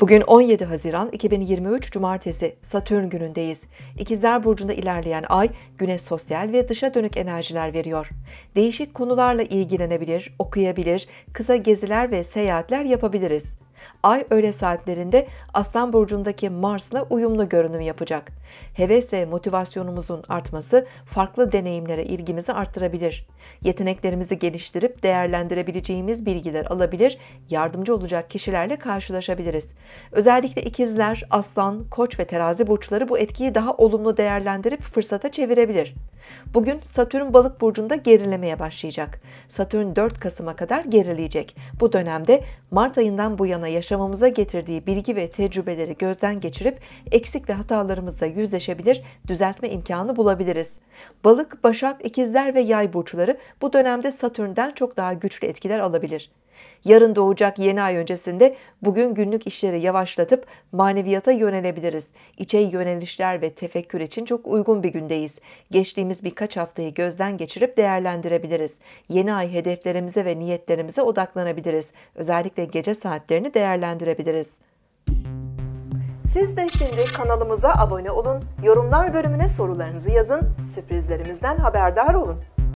Bugün 17 Haziran 2023 Cumartesi Satürn günündeyiz. İkizler burcunda ilerleyen ay güne sosyal ve dışa dönük enerjiler veriyor. Değişik konularla ilgilenebilir, okuyabilir, kısa geziler ve seyahatler yapabiliriz. Ay öğle saatlerinde Aslan burcundaki Mars'la uyumlu görünüm yapacak. Heves ve motivasyonumuzun artması farklı deneyimlere ilgimizi arttırabilir. Yeteneklerimizi geliştirip değerlendirebileceğimiz bilgiler alabilir, yardımcı olacak kişilerle karşılaşabiliriz. Özellikle ikizler, Aslan, Koç ve Terazi burçları bu etkiyi daha olumlu değerlendirip fırsata çevirebilir. Bugün Satürn balık burcunda gerilemeye başlayacak. Satürn 4 Kasım'a kadar gerileyecek. Bu dönemde Mart ayından bu yana yaşamamıza getirdiği bilgi ve tecrübeleri gözden geçirip eksik ve hatalarımızla yüzleşebilir, düzeltme imkanı bulabiliriz. Balık, Başak, İkizler ve Yay burçları bu dönemde Satürn'den çok daha güçlü etkiler alabilir. Yarın doğacak yeni ay öncesinde bugün günlük işleri yavaşlatıp maneviyata yönelebiliriz. İçe yönelişler ve tefekkür için çok uygun bir gündeyiz. Geçtiğimiz birkaç haftayı gözden geçirip değerlendirebiliriz. Yeni ay hedeflerimize ve niyetlerimize odaklanabiliriz. Özellikle gece saatlerini değerlendirebiliriz. Siz de şimdi kanalımıza abone olun, yorumlar bölümüne sorularınızı yazın, sürprizlerimizden haberdar olun.